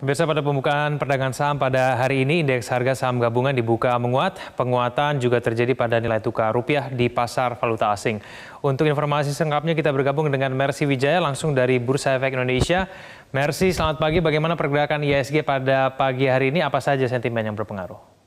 Pemirsa pada pembukaan perdagangan saham pada hari ini indeks harga saham gabungan dibuka menguat. Penguatan juga terjadi pada nilai tukar rupiah di pasar valuta asing. Untuk informasi selengkapnya kita bergabung dengan Mercy Wijaya langsung dari Bursa Efek Indonesia. Mercy, selamat pagi. Bagaimana pergerakan ISG pada pagi hari ini? Apa saja sentimen yang berpengaruh?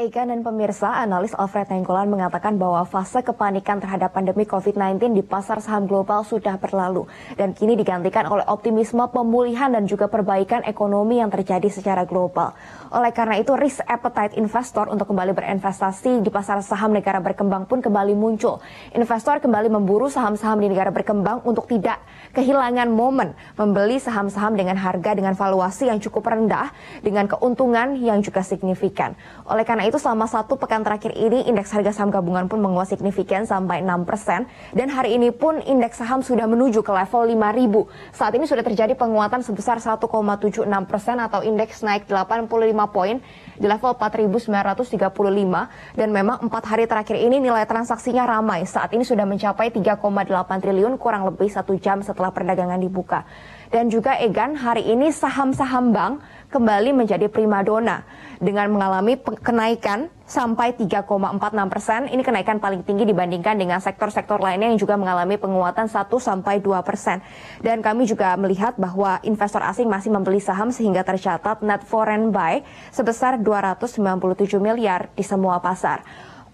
Eka dan pemirsa, analis Alfred Nenggolan mengatakan bahwa fase kepanikan terhadap pandemi COVID-19 di pasar saham global sudah berlalu dan kini digantikan oleh optimisme pemulihan dan juga perbaikan ekonomi yang terjadi secara global. Oleh karena itu, risk appetite investor untuk kembali berinvestasi di pasar saham negara berkembang pun kembali muncul. Investor kembali memburu saham-saham di negara berkembang untuk tidak kehilangan momen membeli saham-saham dengan harga dengan valuasi yang cukup rendah dengan keuntungan yang juga signifikan. Oleh karena itu selama satu pekan terakhir ini indeks harga saham gabungan pun menguat signifikan sampai 6 persen. Dan hari ini pun indeks saham sudah menuju ke level 5.000. Saat ini sudah terjadi penguatan sebesar 1,76 persen atau indeks naik 85 poin di level 4.935 dan memang empat hari terakhir ini nilai transaksinya ramai. Saat ini sudah mencapai 3,8 triliun kurang lebih satu jam setelah perdagangan dibuka. Dan juga Egan, hari ini saham-saham bank kembali menjadi primadona dengan mengalami kenaikan sampai 3,46 persen. Ini kenaikan paling tinggi dibandingkan dengan sektor-sektor lainnya yang juga mengalami penguatan 1 sampai 2 persen. Dan kami juga melihat bahwa investor asing masih membeli saham sehingga tercatat net foreign buy sebesar 297 miliar di semua pasar.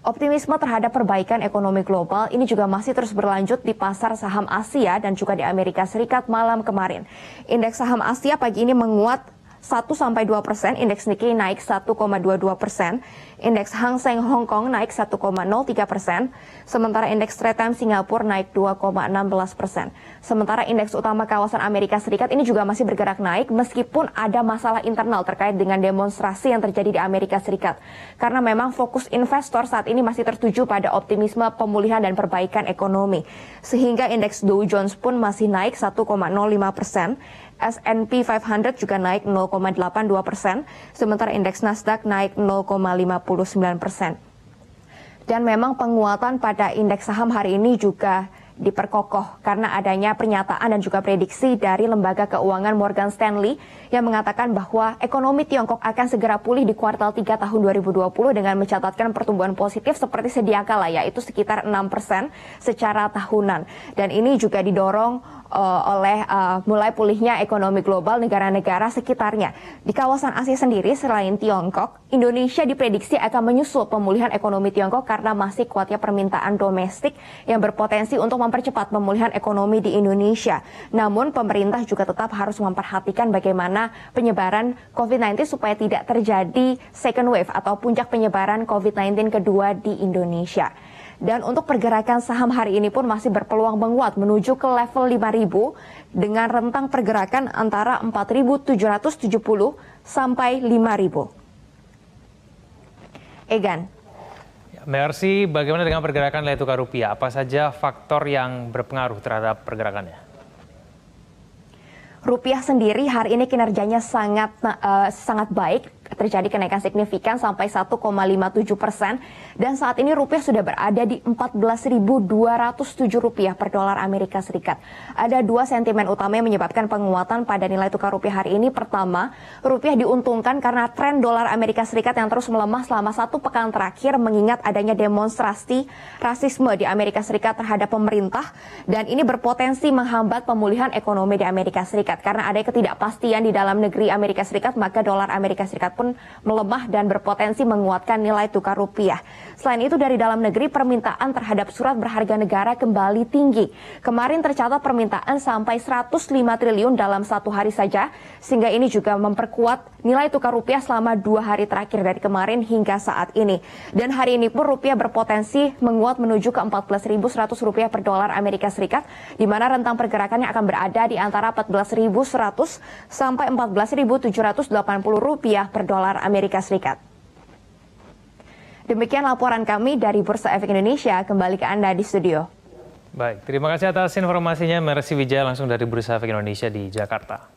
Optimisme terhadap perbaikan ekonomi global ini juga masih terus berlanjut di pasar saham Asia dan juga di Amerika Serikat malam kemarin. Indeks saham Asia pagi ini menguat 1 sampai 2 persen, indeks Nikkei naik 1,22 persen, indeks Hang Seng Hong Kong naik 1,03 persen, sementara indeks Straits Times Singapura naik 2,16 persen. Sementara indeks utama kawasan Amerika Serikat ini juga masih bergerak naik meskipun ada masalah internal terkait dengan demonstrasi yang terjadi di Amerika Serikat. Karena memang fokus investor saat ini masih tertuju pada optimisme pemulihan dan perbaikan ekonomi. Sehingga indeks Dow Jones pun masih naik 1,05 persen, S&P 500 juga naik 0,82 persen, sementara indeks Nasdaq naik 0,59 persen. Dan memang penguatan pada indeks saham hari ini juga diperkokoh karena adanya pernyataan dan juga prediksi dari lembaga keuangan Morgan Stanley yang mengatakan bahwa ekonomi Tiongkok akan segera pulih di kuartal 3 tahun 2020 dengan mencatatkan pertumbuhan positif seperti sedia kala yaitu sekitar 6% secara tahunan. Dan ini juga didorong uh, oleh uh, mulai pulihnya ekonomi global negara-negara sekitarnya. Di kawasan Asia sendiri selain Tiongkok, Indonesia diprediksi akan menyusul pemulihan ekonomi Tiongkok karena masih kuatnya permintaan domestik yang berpotensi untuk mempercepat pemulihan ekonomi di Indonesia. Namun pemerintah juga tetap harus memperhatikan bagaimana penyebaran COVID-19 supaya tidak terjadi second wave atau puncak penyebaran COVID-19 kedua di Indonesia. Dan untuk pergerakan saham hari ini pun masih berpeluang menguat menuju ke level 5000 dengan rentang pergerakan antara 4770 sampai 5000. Egan. Ya, Mercy, bagaimana dengan pergerakan nilai tukar rupiah? Apa saja faktor yang berpengaruh terhadap pergerakannya? Rupiah sendiri hari ini kinerjanya sangat uh, sangat baik terjadi kenaikan signifikan sampai 1,57 persen dan saat ini rupiah sudah berada di 14.207 rupiah per dolar Amerika Serikat. Ada dua sentimen utama yang menyebabkan penguatan pada nilai tukar rupiah hari ini. Pertama, rupiah diuntungkan karena tren dolar Amerika Serikat yang terus melemah selama satu pekan terakhir mengingat adanya demonstrasi rasisme di Amerika Serikat terhadap pemerintah dan ini berpotensi menghambat pemulihan ekonomi di Amerika Serikat karena ada ketidakpastian di dalam negeri Amerika Serikat maka dolar Amerika Serikat pun pun melemah dan berpotensi menguatkan nilai tukar rupiah. Selain itu dari dalam negeri permintaan terhadap surat berharga negara kembali tinggi. Kemarin tercatat permintaan sampai 105 triliun dalam satu hari saja sehingga ini juga memperkuat nilai tukar rupiah selama dua hari terakhir dari kemarin hingga saat ini. Dan hari ini pun rupiah berpotensi menguat menuju ke 14.100 rupiah per dolar Amerika Serikat di mana rentang pergerakannya akan berada di antara 14.100 sampai 14.780 rupiah per dolar dolar Amerika Serikat. Demikian laporan kami dari Bursa Efek Indonesia. Kembali ke Anda di studio. Baik, terima kasih atas informasinya Mercy Wijaya langsung dari Bursa Efek Indonesia di Jakarta.